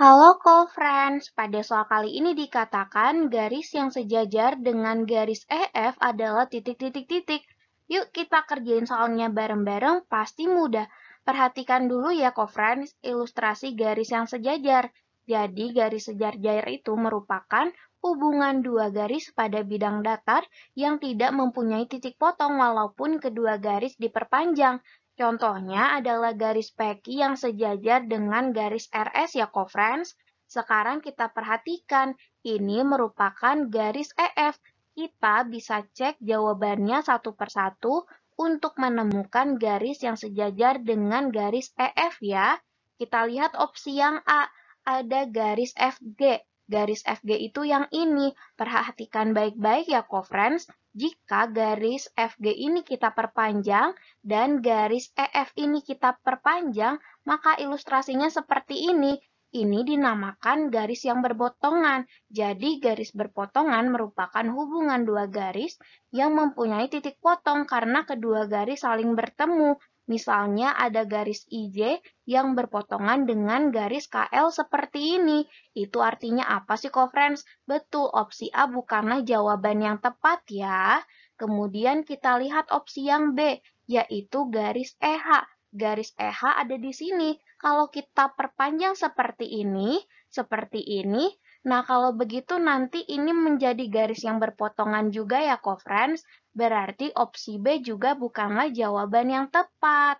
Halo co-friends, pada soal kali ini dikatakan garis yang sejajar dengan garis EF adalah titik-titik-titik. Yuk kita kerjain soalnya bareng-bareng, pasti mudah. Perhatikan dulu ya co-friends, ilustrasi garis yang sejajar. Jadi garis sejajar itu merupakan hubungan dua garis pada bidang datar yang tidak mempunyai titik potong walaupun kedua garis diperpanjang. Contohnya adalah garis peki yang sejajar dengan garis RS ya co-friends. Sekarang kita perhatikan, ini merupakan garis EF. Kita bisa cek jawabannya satu persatu untuk menemukan garis yang sejajar dengan garis EF ya. Kita lihat opsi yang A, ada garis FG. Garis FG itu yang ini. Perhatikan baik-baik ya, co-friends. Jika garis FG ini kita perpanjang dan garis EF ini kita perpanjang, maka ilustrasinya seperti ini. Ini dinamakan garis yang berpotongan. Jadi garis berpotongan merupakan hubungan dua garis yang mempunyai titik potong karena kedua garis saling bertemu Misalnya ada garis IJ yang berpotongan dengan garis KL seperti ini. Itu artinya apa sih, co-friends? Betul, opsi A bukanlah jawaban yang tepat ya. Kemudian kita lihat opsi yang B, yaitu garis EH. Garis EH ada di sini. Kalau kita perpanjang seperti ini, seperti ini, Nah, kalau begitu nanti ini menjadi garis yang berpotongan juga ya, co-friends berarti opsi B juga bukanlah jawaban yang tepat.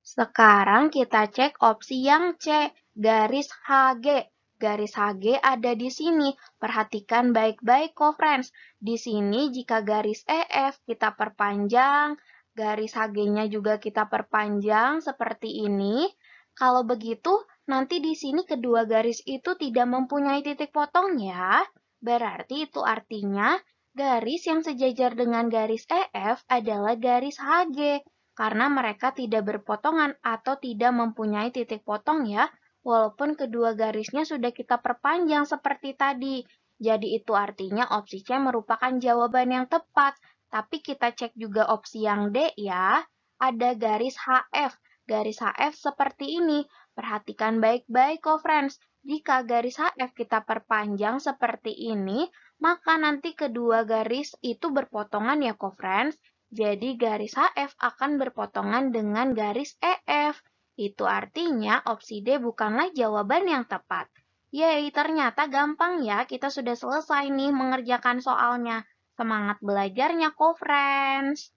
Sekarang kita cek opsi yang C, garis HG. Garis HG ada di sini. Perhatikan baik-baik, co-friends. Di sini jika garis EF kita perpanjang, garis HG-nya juga kita perpanjang seperti ini. Kalau begitu, nanti di sini kedua garis itu tidak mempunyai titik potong ya. Berarti itu artinya Garis yang sejajar dengan garis EF adalah garis HG karena mereka tidak berpotongan atau tidak mempunyai titik potong ya, walaupun kedua garisnya sudah kita perpanjang seperti tadi. Jadi itu artinya opsi C merupakan jawaban yang tepat, tapi kita cek juga opsi yang D ya. Ada garis HF garis HF seperti ini. Perhatikan baik-baik kok friends. Jika garis HF kita perpanjang seperti ini, maka nanti kedua garis itu berpotongan ya kok friends. Jadi garis HF akan berpotongan dengan garis EF. Itu artinya opsi D bukanlah jawaban yang tepat. Yeay, ternyata gampang ya. Kita sudah selesai nih mengerjakan soalnya. Semangat belajarnya kok friends.